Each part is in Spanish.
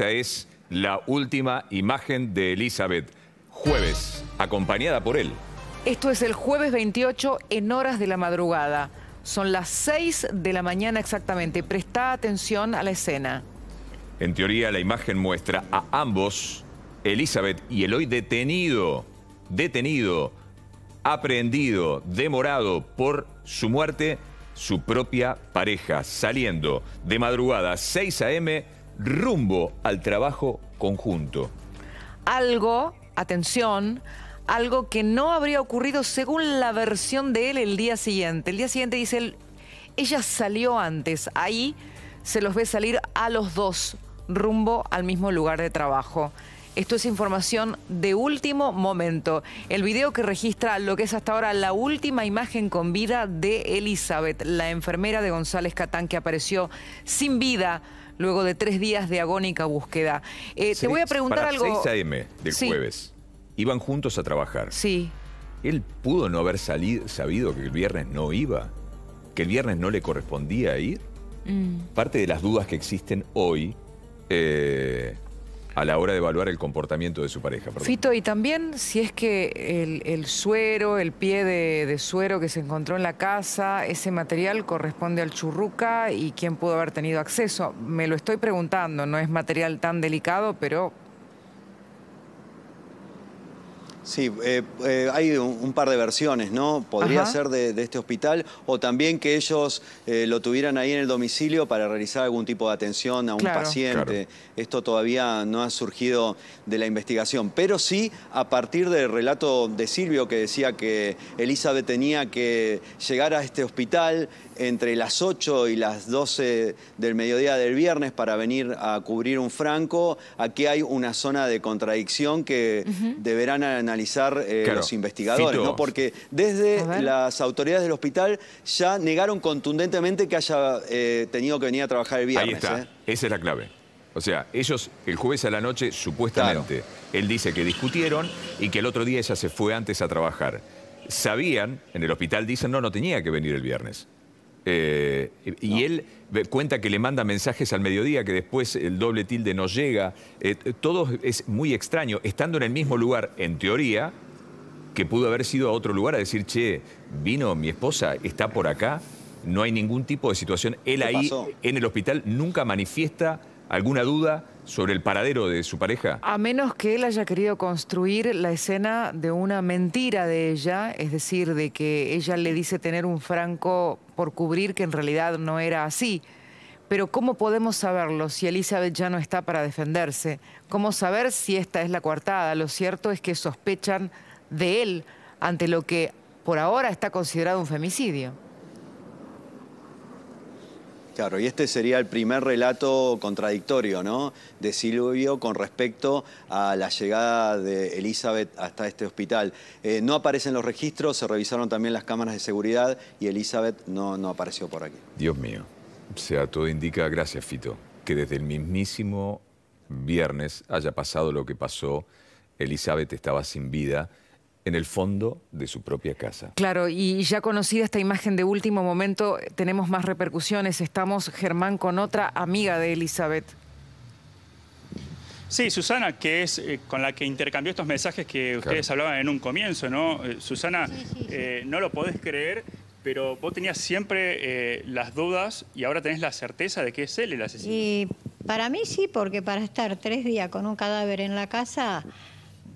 Esta es la última imagen de Elizabeth, jueves, acompañada por él. Esto es el jueves 28 en horas de la madrugada. Son las 6 de la mañana exactamente. Presta atención a la escena. En teoría, la imagen muestra a ambos, Elizabeth y Eloy, detenido, detenido, aprehendido, demorado por su muerte, su propia pareja, saliendo de madrugada 6 a.m rumbo al trabajo conjunto. Algo, atención, algo que no habría ocurrido según la versión de él el día siguiente. El día siguiente dice él, ella salió antes, ahí se los ve salir a los dos rumbo al mismo lugar de trabajo. Esto es información de último momento. El video que registra lo que es hasta ahora la última imagen con vida de Elizabeth, la enfermera de González Catán que apareció sin vida luego de tres días de agónica búsqueda. Eh, te voy a preguntar para algo. 6 a.m. del jueves iban juntos a trabajar. Sí. Él pudo no haber salido, sabido que el viernes no iba, que el viernes no le correspondía ir. Mm. Parte de las dudas que existen hoy. Eh, a la hora de evaluar el comportamiento de su pareja. Fito, y también si es que el, suero, el pie de, de, suero que se encontró en la casa, ese material corresponde al churruca y quién pudo haber tenido acceso. Me lo estoy preguntando, no es material tan delicado, pero Sí, eh, eh, hay un, par de versiones, ¿no? Podría ser de, este hospital o también que ellos eh, lo tuvieran ahí en el domicilio para realizar algún tipo de atención a un paciente. Esto todavía no ha surgido de la investigación, pero sí a partir del relato de Silvio que decía que Elizabeth tenía que llegar a este hospital entre las 8 y las 12 del mediodía del viernes para venir a cubrir un franco. Aquí hay una zona de contradicción que deberán analizar eh, los investigadores, ¿no? Porque desde las autoridades del hospital ya negaron contundentemente que haya eh, tenido que venir a trabajar el viernes. Ahí está, ¿eh? esa es la clave. O sea, ellos el jueves a la noche, supuestamente, él dice que discutieron y que el otro día ella se fue antes a trabajar. Sabían, en el hospital dicen, no, no tenía que venir el viernes. Eh, y él eh, cuenta que le manda mensajes al mediodía, que después el doble tilde no llega. Eh, todo es muy extraño, estando en el mismo lugar, en teoría, que pudo haber sido a otro lugar a decir, che, vino mi esposa, está por acá, no hay ningún tipo de situación. Él ahí en el hospital nunca manifiesta alguna duda sobre el paradero de su pareja? A menos que él haya querido construir la escena de una mentira de ella, es decir, de que ella le dice tener un franco por cubrir que en realidad no era así. Pero ¿cómo podemos saberlo si Elizabeth ya no está para defenderse? ¿Cómo saber si esta es la coartada? Lo cierto es que sospechan de él ante lo que por ahora está considerado un femicidio. Claro, y este sería el primer relato contradictorio, ¿no? De Silvio con respecto a la llegada de Elizabeth hasta este hospital. Eh, no aparecen los registros, se revisaron también las cámaras de seguridad y Elizabeth no, no apareció por aquí. Dios mío. O sea, todo indica, gracias Fito, que desde el mismísimo viernes haya pasado lo que pasó. Elizabeth estaba sin vida en el fondo de su propia casa. Claro, y ya conocida esta imagen de último momento, tenemos más repercusiones. Estamos, Germán, con otra amiga de Elizabeth. Sí, Susana, que es eh, con la que intercambió estos mensajes que ustedes hablaban en un comienzo, ¿no? Eh, Susana, eh, no lo podés creer, pero vos tenías siempre las dudas y ahora tenés la certeza de que es él el asesino. Y para mí sí, porque para estar tres días con un cadáver en la casa,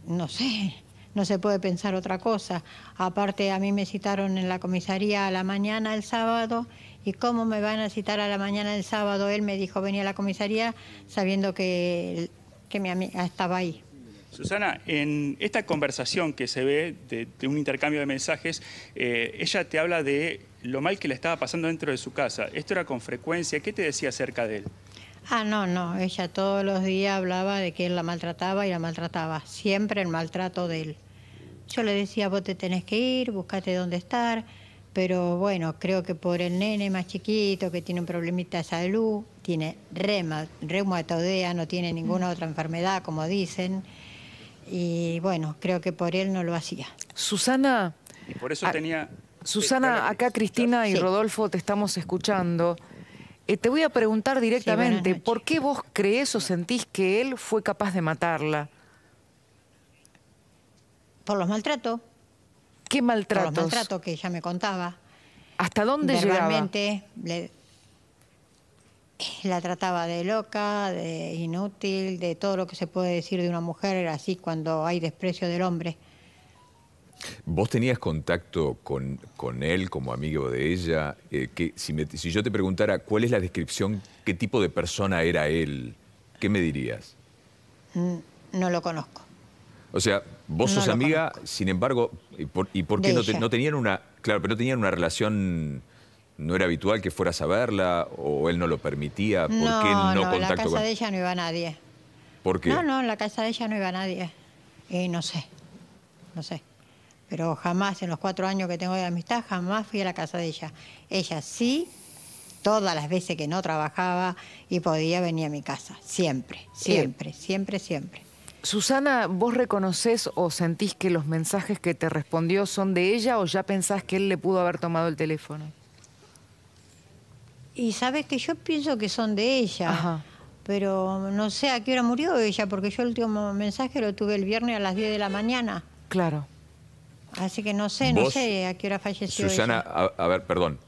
no sé no se puede pensar otra cosa. Aparte, a mí me citaron en la comisaría a la mañana del sábado y cómo me van a citar a la mañana del sábado. Él me dijo venía a la comisaría sabiendo que, mi amiga estaba ahí. Susana, en esta conversación que se ve de, un intercambio de mensajes, eh, ella te habla de lo mal que le estaba pasando dentro de su casa. Esto era con frecuencia. ¿Qué te decía acerca de él? Ah, no, no. Ella todos los días hablaba de que él la maltrataba y la maltrataba. Siempre el maltrato de él. Yo le decía, vos te tenés que ir, buscate dónde estar, pero bueno, creo que por el nene más chiquito que tiene un problemita de salud, tiene rema reumatoidea, no tiene ninguna otra enfermedad, como dicen, y bueno, creo que por él no lo hacía. Susana... Susana, acá Cristina y Rodolfo te estamos escuchando. Eh, te voy a preguntar directamente, ¿por qué vos crees o sentís que él fue capaz de matarla? Por los maltratos. ¿Qué maltratos? Por los maltratos que ella me contaba. ¿Hasta dónde Verbalmente, llegaba? Le, la trataba de loca, de inútil, de todo lo que se puede decir de una mujer así cuando hay desprecio del hombre. ¿Vos tenías contacto con, él como amigo de ella? Eh, que si, me, si, yo te preguntara cuál es la descripción, qué tipo de persona era él, ¿qué me dirías? Mm, no lo conozco. O sea, Vos sos amiga, sin embargo, ¿y por, y por qué no, tenían una, claro, pero tenían una relación, no era habitual que fueras a verla o él no lo permitía? ¿Por no, contactó. no, en la casa de ella no iba nadie. ¿Por qué? No, no, en la casa de ella no iba nadie. Y no sé, no sé. Pero jamás, en los cuatro años que tengo de amistad, jamás fui a la casa de ella. Ella sí, todas las veces que no trabajaba y podía venir a mi casa, siempre, siempre, siempre, siempre. Susana, ¿vos reconoces o sentís que los mensajes que te respondió son de ella o ya pensás que él le pudo haber tomado el teléfono? Y sabes que yo pienso que son de ella. Pero no sé a qué hora murió ella, porque yo el último mensaje lo tuve el viernes a las 10 de la mañana. Claro. Así que no sé, no sé a qué hora falleció. Susana, ella. A, a, ver, perdón.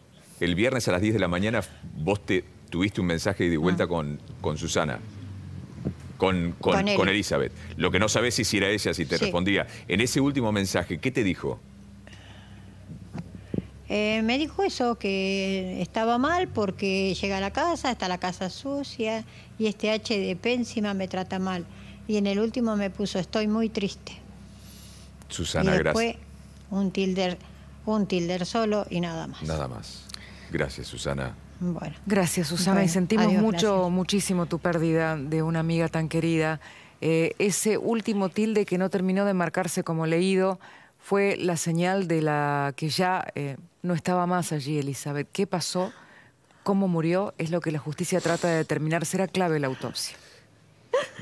El viernes a las 10 de la mañana vos te tuviste un mensaje de vuelta ah. con, con Susana con, con, Elizabeth. Lo que no sabes si era ella, si te respondía. En ese último mensaje, ¿qué te dijo? Eh, me dijo eso, que estaba mal porque llega a la casa, está la casa sucia y este H de pénsima me trata mal. Y en el último me puso, estoy muy triste. Susana, gracias. Un tilder, un tilder solo y nada más. Nada más. Gracias, Susana. Gracias, Susana. y sentimos mucho, muchísimo tu pérdida de una amiga tan querida. Eh, ese último tilde que no terminó de marcarse como leído fue la señal de la que ya eh, no estaba más allí, Elizabeth. ¿Qué pasó? ¿Cómo murió? Es lo que la justicia trata de determinar. Será clave la autopsia.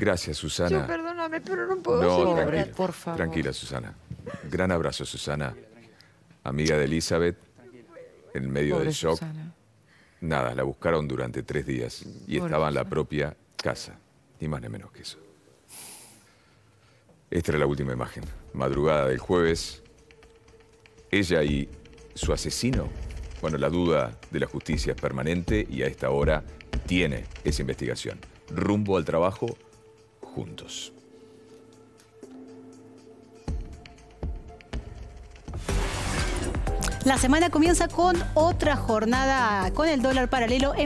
Gracias, Susana. Yo, perdóname, pero no puedo. No, tranquila, por Tranquila, Susana. Gran abrazo, Susana. Amiga de Elizabeth, en medio del shock. Nada, la buscaron durante tres días y estaba en la propia casa, ni más ni menos que eso. Esta era la última imagen. Madrugada del jueves, ella y su asesino. Bueno, la duda de la justicia es permanente y a esta hora tiene esa investigación. Rumbo al trabajo juntos. La semana comienza con otra jornada con el dólar paralelo. En